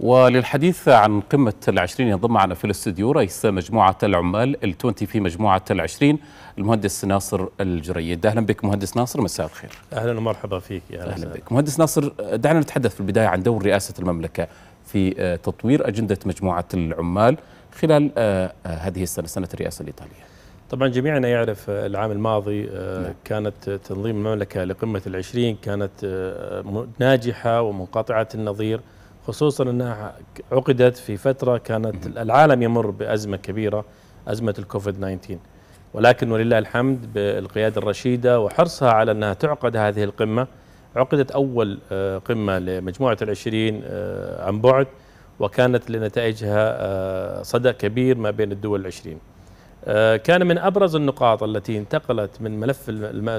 وللحديث عن قمة العشرين ينضم معنا في الاستديو رئيس مجموعة العمال التونتي في مجموعة العشرين المهندس ناصر الجريد أهلا بك مهندس ناصر مساء الخير أهلا ومرحبا فيك يا أهلا, أهلا بك مهندس ناصر دعنا نتحدث في البداية عن دور رئاسة المملكة في آه، تطوير أجندة مجموعة العمال خلال آه، آه، هذه السنة سنة الرئاسة الإيطالية طبعا جميعنا يعرف العام الماضي نعم. كانت تنظيم المملكة لقمة العشرين كانت ناجحة ومنقطعة النظير خصوصا انها عقدت في فتره كانت العالم يمر بازمه كبيره ازمه الكوفيد 19 ولكن ولله الحمد بالقياده الرشيده وحرصها على انها تعقد هذه القمه عقدت اول آه، قمه لمجموعه العشرين آه، عن بعد وكانت لنتائجها آه، صدى كبير ما بين الدول العشرين كان من ابرز النقاط التي انتقلت من ملف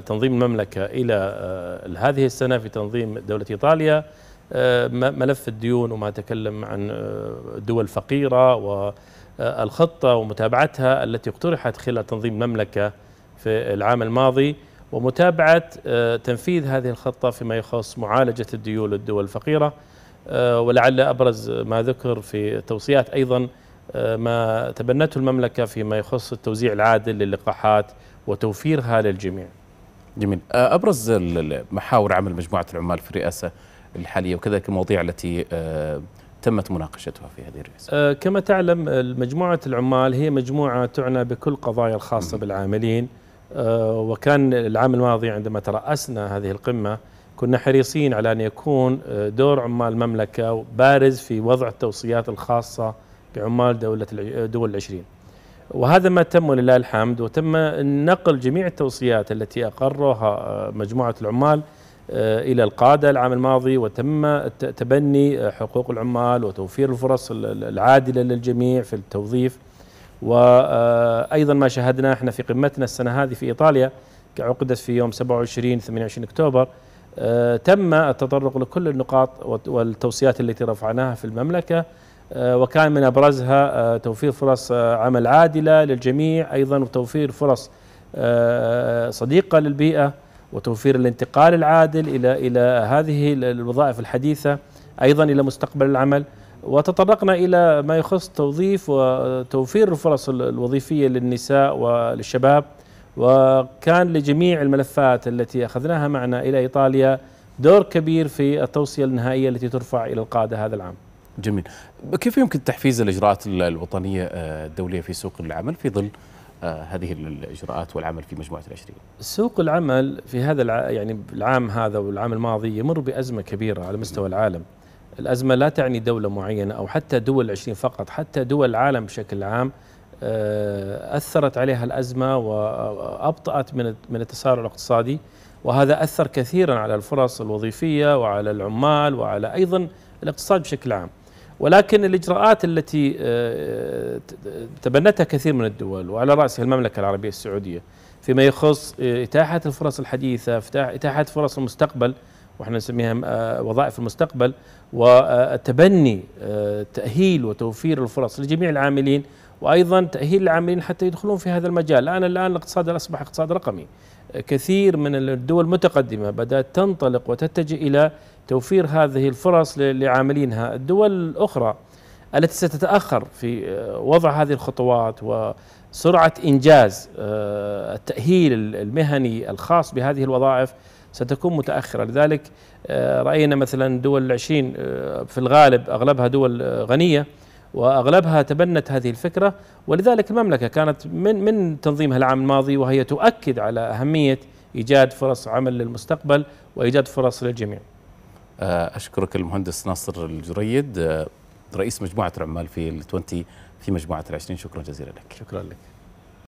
تنظيم المملكه الى هذه السنه في تنظيم دوله ايطاليا آه، ملف الديون وما تكلم عن آه، دول فقيرة والخطة آه، ومتابعتها التي اقترحت خلال تنظيم المملكة في العام الماضي ومتابعة تنفيذ هذه الخطة فيما يخص معالجة الديون للدول الفقيرة ولعل أبرز ما ذكر في توصيات أيضا ما تبنته المملكة فيما يخص التوزيع العادل للقاحات وتوفيرها للجميع جميل أبرز محاور عمل مجموعة العمال في الرئاسة الحاليه وكذلك المواضيع التي آه، تمت مناقشتها في هذه الرئاسة كما تعلم مجموعة العمال هي مجموعة تعنى بكل قضايا الخاصة بالعاملين آه، وكان العام الماضي عندما ترأسنا هذه القمة كنا حريصين على أن يكون آه، دور عمال المملكة بارز في وضع التوصيات الخاصة بعمال دولة دول العشرين وهذا ما تم ولله الحمد وتم نقل جميع التوصيات التي أقرها مجموعة العمال آه، إلى القادة العام الماضي وتم تبني آه، حقوق العمال وتوفير الفرص العادلة للجميع في التوظيف وأيضا آه، ما شاهدنا احنا في قمتنا السنة هذه في إيطاليا عقدت في يوم 27 28 أكتوبر تم التطرق لكل النقاط والتوصيات التي رفعناها في المملكة وكان من أبرزها توفير فرص عمل عادلة للجميع أيضا وتوفير فرص صديقة للبيئة وتوفير الانتقال العادل الى الى هذه الوظائف الحديثه ايضا الى مستقبل العمل وتطرقنا الى ما يخص توظيف وتوفير الفرص الوظيفيه للنساء وللشباب وكان لجميع الملفات التي اخذناها معنا الى ايطاليا دور كبير في التوصيه النهائيه التي ترفع الى القاده هذا العام. جميل، كيف يمكن تحفيز الاجراءات الوطنيه آه، الدوليه في سوق العمل في ظل هذه الاجراءات والعمل في مجموعه العشرين؟ سوق العمل في هذا الع... يعني العام هذا والعام الماضي يمر بازمه كبيره على مستوى العالم. الازمه لا تعني دوله معينه او حتى دول العشرين فقط، حتى دول العالم بشكل عام آه، اثرت عليها الازمه وابطات من من التسارع الاقتصادي وهذا اثر كثيرا على الفرص الوظيفيه وعلى العمال وعلى ايضا الاقتصاد بشكل عام. ولكن الاجراءات التي آه، تبنتها كثير من الدول وعلى راسها المملكه العربيه السعوديه فيما يخص آه، اتاحه الفرص الحديثه، اتاحه فرص المستقبل واحنا نسميها آه، وظائف المستقبل وتبني تاهيل وتوفير الفرص لجميع العاملين وايضا تاهيل العاملين حتى يدخلون في هذا المجال، الان الان الاقتصاد اصبح اقتصاد رقمي. كثير من الدول المتقدمه بدات تنطلق وتتجه الى توفير هذه الفرص لعاملينها الدول الأخرى التي ستتأخر في آه، وضع هذه الخطوات وسرعة إنجاز آه، التأهيل المهني الخاص بهذه الوظائف ستكون متأخرة لذلك آه، رأينا مثلا دول العشرين في الغالب أغلبها دول غنية واغلبها تبنت هذه الفكره ولذلك المملكه كانت من من تنظيمها العام الماضي وهي تؤكد على اهميه ايجاد فرص عمل للمستقبل وايجاد فرص للجميع. آه، أشكرك المهندس ناصر الجريد آه، رئيس مجموعة العمال في 20 في مجموعة العشرين شكرا جزيلا لك شكرا لك